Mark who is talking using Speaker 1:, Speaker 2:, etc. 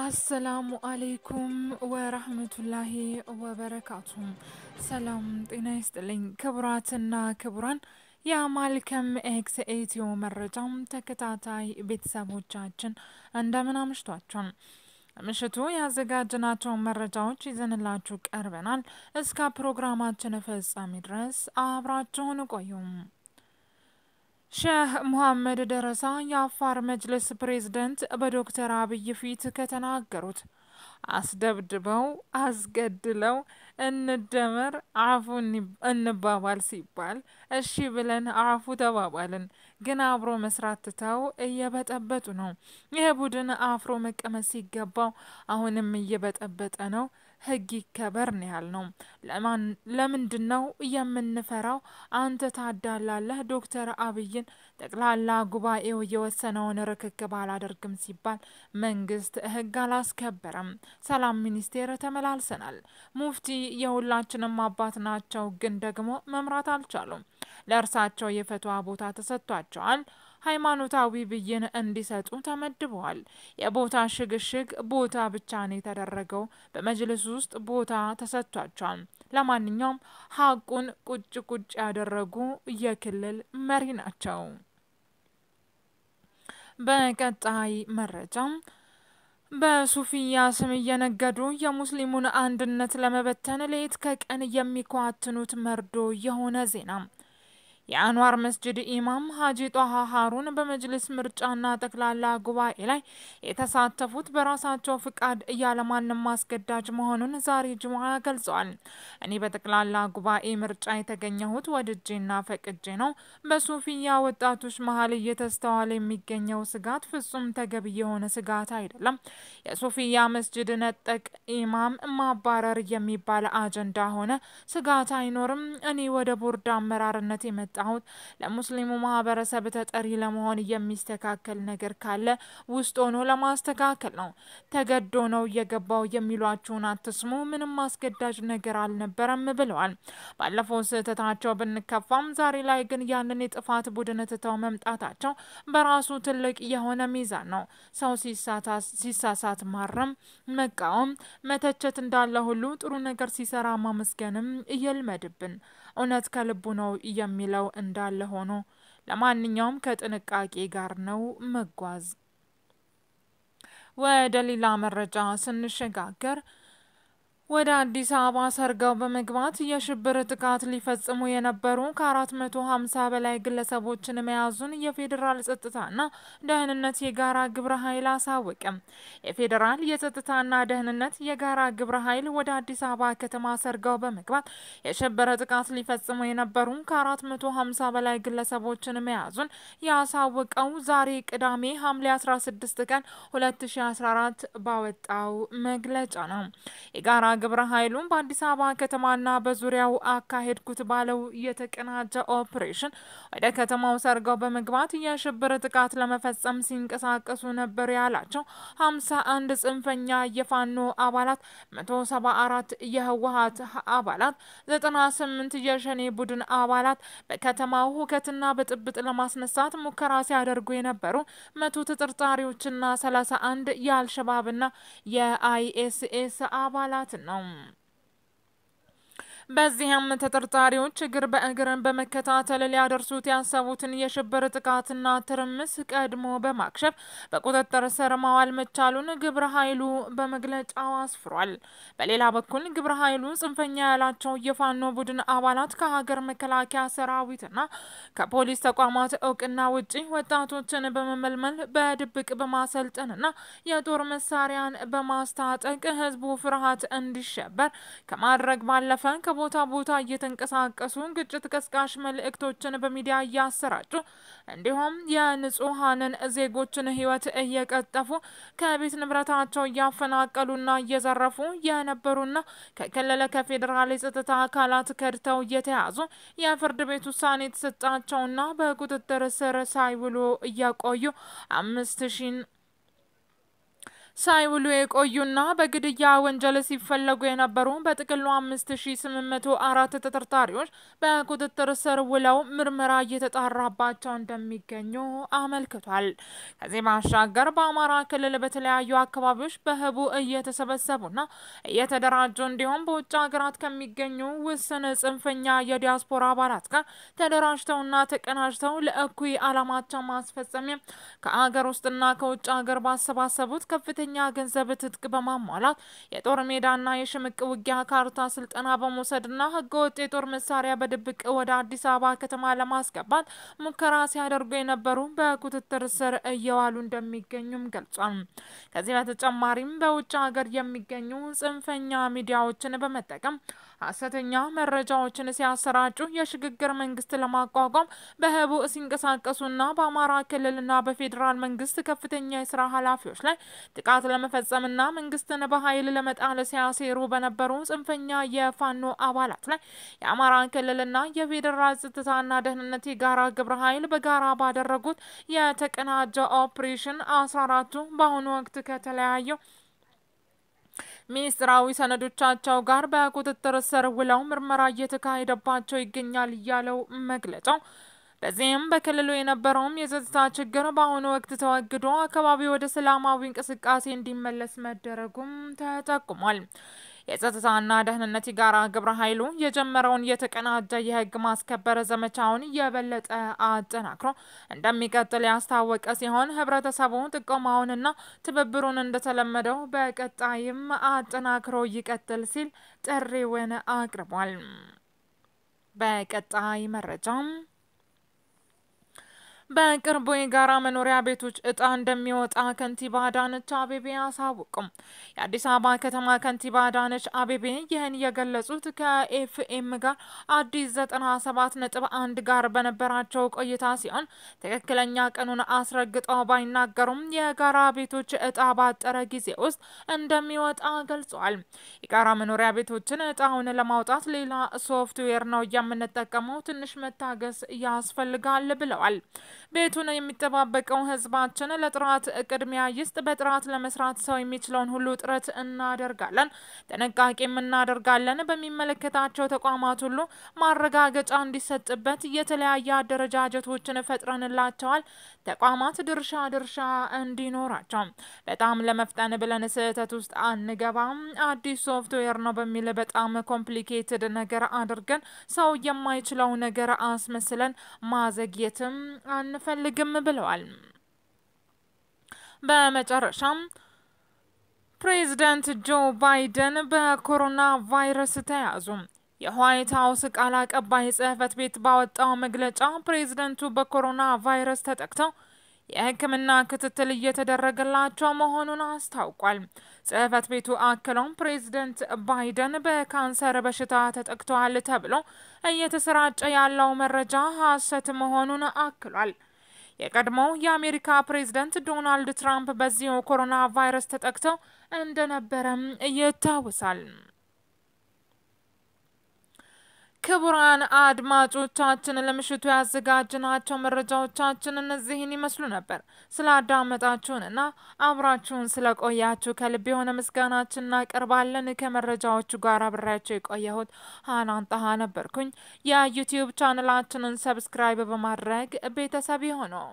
Speaker 1: አሰላሙ አሌይኩም ወራህመቱላሂ ወበረካቱም። ሰላም ጤና ይስጥልኝ ክቡራትና ክቡራን የማልከም ኤክስ ኢትዮ መረጃም ተከታታይ ቤተሰቦቻችን እንደምን አምሽቷቸውን ምሽቱ ያዘጋጅናቸው መረጃዎች ይዘንላችሁ ቀርበናል። እስከ ፕሮግራማችን ፍጻሜ ድረስ አብራችሁን ቆዩም። ሼህ ሙሐመድ ደረሳ የአፋር መጅልስ ፕሬዝደንት በዶክተር አብይ ፊት ከተናገሩት አስደብድበው አስገድለው እንደመር አፉ እንባባል ሲባል እሺ ብለን አፉ ተባባልን፣ ግን አብሮ መስራት ትተው እየበጠበጡ ነው። ይህ ቡድን አፍሮ መቀመጥ ሲገባው አሁንም እየበጠበጠ ነው። ህግ ይከበርን ያህል ነው። ለምንድን ነው የምንፈራው? አንተ ታዳላለህ። ዶክተር አብይን ጠቅላላ ጉባኤው የወሰነውን ርክክብ አላደርግም ሲባል መንግስት ህግ አላስከበረም። ሰላም ሚኒስቴር ተመላልሰናል። ሙፍቲ የሁላችንም አባት ናቸው፣ ግን ደግሞ መምራት አልቻሉም። ለእርሳቸው የፈቷ ቦታ ተሰጥቷቸዋል። ሃይማኖታዊ ብይን እንዲሰጡ ተመድበዋል። የቦታ ሽግሽግ ቦታ ብቻ ነው የተደረገው። በመጅልስ ውስጥ ቦታ ተሰጥቷቸዋል። ለማንኛውም ሀቁን ቁጭ ቁጭ ያደረጉ የክልል መሪ ናቸው። በቀጣይ መረጃም በሱፊያ ስም እየነገዱ የሙስሊሙን አንድነት ለመበተን ሌት ከቀን የሚኳትኑት መርዶ የሆነ ዜና የአንዋር መስጅድ ኢማም ሀጂ ጧሃ ሀሩን በመጅልስ ምርጫና ጠቅላላ ጉባኤ ላይ የተሳተፉት በራሳቸው ፍቃድ እያለማንም አስገዳጅ መሆኑን ዛሬ ጅምዓ ገልጸዋል። እኔ በጠቅላላ ጉባኤ ምርጫ የተገኘሁት ወድጄና ፈቅጄ ነው። በሱፊያ ወጣቶች መሀል እየተስተዋለ የሚገኘው ስጋት ፍጹም ተገቢ የሆነ ስጋት አይደለም። የሱፊያ መስጅድ ነጠቅ ኢማም ማባረር የሚባል አጀንዳ ሆነ ስጋት አይኖርም። እኔ ወደ ቦርድ አመራርነት የመጣ የመጣሁት ለሙስሊሙ ማህበረሰብ ተጠሪ ለመሆን የሚስተካከል ነገር ካለ ውስጥ ሆኖ ለማስተካከል ነው። ተገዶ ነው እየገባው የሚሏችሁን አትስሙ። ምንም አስገዳጅ ነገር አልነበረም ብለዋል። ባለፈው ስህተታቸው ብንከፋም ዛሬ ላይ ግን ያንን የጥፋት ቡድን ትተው መምጣታቸው በራሱ ትልቅ የሆነ ሚዛን ነው። ሰው ሲሳሳት ማረም፣ መቃወም፣ መተቸት እንዳለ ሁሉ ጥሩ ነገር ሲሰራ ማመስገንም እየልመድብን እውነት ከልቡ ነው የሚለው እንዳለ ሆኖ ለማንኛውም ከጥንቃቄ ጋር ነው መጓዝ። ወደ ሌላ መረጃ ስንሸጋገር ወደ አዲስ አበባ ሰርገው በመግባት የሽብር ጥቃት ሊፈጽሙ የነበሩ ከ450 በላይ ግለሰቦችን መያዙን የፌዴራል ጸጥታና ደህንነት የጋራ ግብረ ኃይል አሳወቀም። የፌዴራል የጸጥታና ደህንነት የጋራ ግብረ ኃይል ወደ አዲስ አበባ ከተማ ሰርገው በመግባት የሽብር ጥቃት ሊፈጽሙ የነበሩ ከ450 በላይ ግለሰቦችን መያዙን ያሳወቀው ዛሬ ቅዳሜ ሐምሌ 16 ቀን 2014 ባወጣው መግለጫ ነው። የጋራ ግብረ ኃይሉም በአዲስ አበባ ከተማና በዙሪያው አካሄድኩት ባለው የተቀናጀ ኦፕሬሽን ወደ ከተማው ሰርገው በመግባት የሽብር ጥቃት ለመፈጸም ሲንቀሳቀሱ ነበር ያላቸው ሀምሳ አንድ ጽንፈኛ የፋኖ አባላት፣ መቶ ሰባ አራት የህወሀት አባላት፣ ዘጠና ስምንት የሸኔ ቡድን አባላት በከተማው ሁከትና ብጥብጥ ለማስነሳት ሙከራ ሲያደርጉ የነበሩ መቶ ተጠርጣሪዎችና ሰላሳ አንድ የአልሸባብና የአይኤስኤስ አባላትና um በዚህም ተጠርጣሪዎች እግር በእግርን በመከታተል ሊያደርሱት ያሰቡትን የሽብር ጥቃትና ትርምስ ቀድሞ በማክሸፍ በቁጥጥር ስር ማዋል መቻሉን ግብረ ኃይሉ በመግለጫው አስፍሯል። በሌላ በኩል ግብረ ኃይሉ ጽንፈኛ ያላቸው የፋኖ ቡድን አባላት ከሀገር መከላከያ ሰራዊትና ከፖሊስ ተቋማት እውቅና ውጪ ወጣቶችን በመመልመል በድብቅ በማሰልጠንና የጦር መሳሪያን በማስታጠቅ ህዝቡ ፍርሃት እንዲሸበር ከማድረግ ባለፈ ከቦታ ቦታ እየተንቀሳቀሱ ግጭት ቀስቃሽ መልእክቶችን በሚዲያ እያሰራጩ እንዲሁም የንጹሐንን ዜጎችን ህይወት እየቀጠፉ ከቤት ንብረታቸው እያፈናቀሉና እየዘረፉ የነበሩና ከክልል ከፌዴራል የጸጥታ አካላት ከድተው እየተያዙ የፍርድ ቤት ውሳኔ የተሰጣቸውና በቁጥጥር ስር ሳይውሉ እያቆዩ አምስት ሺን ሳይውሉ የቆዩና በግድያ ወንጀል ሲፈለጉ የነበሩ በጥቅሉ አምስት ሺ ስምንት መቶ አራት ተጠርጣሪዎች በቁጥጥር ስር ውለው ምርመራ እየተጣራባቸው እንደሚገኙ አመልክቷል። ከዚህ ባሻገር በአማራ ክልል በተለያዩ አካባቢዎች በህቡ እየተሰበሰቡና እየተደራጁ እንዲሁም በውጭ ሀገራት ከሚገኙ ውስን ጽንፈኛ የዲያስፖራ አባላት ጋር ተደራጅተውና ተቀናጅተው ለእኩይ አላማቸው ማስፈጸሚያ ከአገር ውስጥና ከውጭ ሀገር ባሰባሰቡት ከፍተኛ ከፍተኛ ገንዘብ ትጥቅ በማሟላት የጦር ሜዳና የሽምቅ ውጊያ ካርታ ስልጠና በመውሰድና ህገወጥ የጦር መሳሪያ በድብቅ ወደ አዲስ አበባ ከተማ ለማስገባት ሙከራ ሲያደርጉ የነበሩ በቁጥጥር ስር እየዋሉ እንደሚገኙም ገልጿል። ከዚህ በተጨማሪም በውጭ ሀገር የሚገኙ ጽንፈኛ ሚዲያዎችን በመጠቀም ሀሰተኛ መረጃዎችን ሲያሰራጩ የሽግግር መንግስት ለማቋቋም በህቡ ሲንቀሳቀሱና በአማራ ክልልና በፌዴራል መንግስት ከፍተኛ የስራ ኃላፊዎች ላይ ጥቃት ለመፈጸምና መንግስትን በኃይል ለመጣል ሲያሴሩ በነበሩ ጽንፈኛ የፋኖ አባላት ላይ የአማራ ክልልና የፌዴራል ጸጥታና ደህንነት የጋራ ግብረ ኃይል በጋራ ባደረጉት የተቀናጀ ኦፕሬሽን አስራ አራቱ በአሁኑ ወቅት ከተለያየው ሚኒስትራዊ ሰነዶቻቸው ጋር በቁጥጥር ስር ውለው ምርመራ እየተካሄደባቸው ይገኛል ያለው መግለጫው በዚህም በክልሉ የነበረውም የጸጥታ ችግር በአሁኑ ወቅት ተወግዶ አካባቢ ወደ ሰላማዊ እንቅስቃሴ እንዲመለስ መደረጉም ተጠቁሟል። የጸጥታና ደህንነት የጋራ ግብረ ኃይሉ የጀመረውን የተቀናጀ የህግ ማስከበር ዘመቻውን የበለጠ አጠናክሮ እንደሚቀጥል ያስታወቀ ሲሆን ህብረተሰቡ ጥቆማውንና ትብብሩን እንደተለመደው በቀጣይም አጠናክሮ ይቀጥል ሲል ጥሪውን አቅርቧል። በቀጣይ መረጃም በቅርቡ የጋራ መኖሪያ ቤቶች እጣ እንደሚወጣ ከንቲባ አዳነች አቤቤ አሳወቁም። የአዲስ አበባ ከተማ ከንቲባ አዳነች አቤቤ ይህን የገለጹት ከኤፍኤም ጋር አዲስ አንድ ጋር በነበራቸው ቆይታ ሲሆን ትክክለኛ ቀኑን አስረግጠው ባይናገሩም የጋራ ቤቶች እጣ ባጠረ ጊዜ ውስጥ እንደሚወጣ ገልጸዋል። የጋራ መኖሪያ ቤቶችን እጣውን ለማውጣት ሌላ ሶፍትዌር ነው የምንጠቀመው፣ ትንሽ መታገስ ያስፈልጋል ብለዋል። ቤቱን የሚጠባበቀው ህዝባችን ለጥራት ቅድሚያ ይስጥ። በጥራት ለመስራት ሰው የሚችለውን ሁሉ ጥረት እናደርጋለን፣ ጥንቃቄም እናደርጋለን። በሚመለከታቸው ተቋማት ሁሉ ማረጋገጫ እንዲሰጥበት የተለያየ አደረጃጀቶችን ፈጥረንላቸዋል። ተቋማት ድርሻ ድርሻ እንዲኖራቸው በጣም ለመፍጠን ብለን ስህተት ውስጥ አንገባም። አዲስ ሶፍትዌር ነው በሚል በጣም ኮምፕሊኬትድ ነገር አድርገን ሰው የማይችለው ነገር አስመስለን ማዘግየትም አን አንፈልግም ብለዋል። በመጨረሻም ፕሬዝደንት ጆ ባይደን በኮሮና ቫይረስ ተያዙ። የዋይት ሀውስ ቃል አቀባይ ጽህፈት ቤት ባወጣው መግለጫ ፕሬዝደንቱ በኮሮና ቫይረስ ተጠቅተው የሕክምና ክትትል እየተደረገላቸው መሆኑን አስታውቋል። ጽህፈት ቤቱ አክለውም ፕሬዝደንት ባይደን በካንሰር በሽታ ተጠቅተዋል ተብሎ እየተሰራጨ ያለው መረጃ ሐሰት መሆኑን አክሏል። የቀድሞው የአሜሪካ ፕሬዚደንት ዶናልድ ትራምፕ በዚሁ ኮሮና ቫይረስ ተጠቅተው እንደነበረም ይታወሳል። ክቡራን አድማጮቻችን ለምሽቱ ያዘጋጅናቸው መረጃዎቻችን እነዚህን ይመስሉ ነበር። ስላዳመጣችሁንና አብራችሁን ስለቆያችሁ ከልብ የሆነ ምስጋናችን እናቀርባለን። ከመረጃዎቹ ጋር አብሬያቸው የቆየሁት ሀናን ጣሃ ነበርኩኝ። የዩቲዩብ ቻንላችንን ሰብስክራይብ በማድረግ ቤተሰብ ሆነው